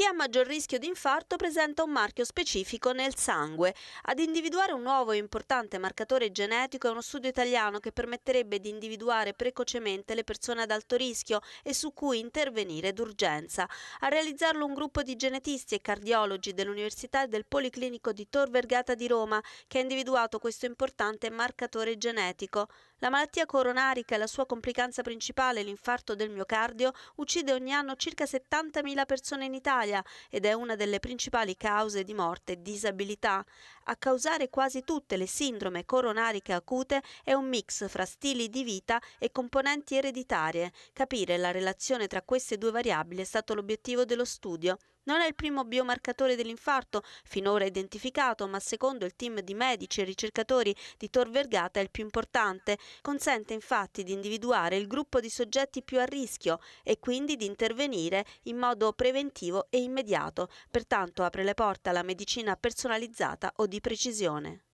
Chi ha maggior rischio di infarto presenta un marchio specifico nel sangue. Ad individuare un nuovo e importante marcatore genetico è uno studio italiano che permetterebbe di individuare precocemente le persone ad alto rischio e su cui intervenire d'urgenza. A realizzarlo un gruppo di genetisti e cardiologi dell'Università e del Policlinico di Tor Vergata di Roma che ha individuato questo importante marcatore genetico. La malattia coronarica e la sua complicanza principale, l'infarto del miocardio, uccide ogni anno circa 70.000 persone in Italia ed è una delle principali cause di morte e disabilità. A causare quasi tutte le sindrome coronariche acute è un mix fra stili di vita e componenti ereditarie. Capire la relazione tra queste due variabili è stato l'obiettivo dello studio. Non è il primo biomarcatore dell'infarto finora identificato, ma secondo il team di medici e ricercatori di Tor Vergata è il più importante. Consente infatti di individuare il gruppo di soggetti più a rischio e quindi di intervenire in modo preventivo e immediato. Pertanto apre le porte alla medicina personalizzata o di precisione.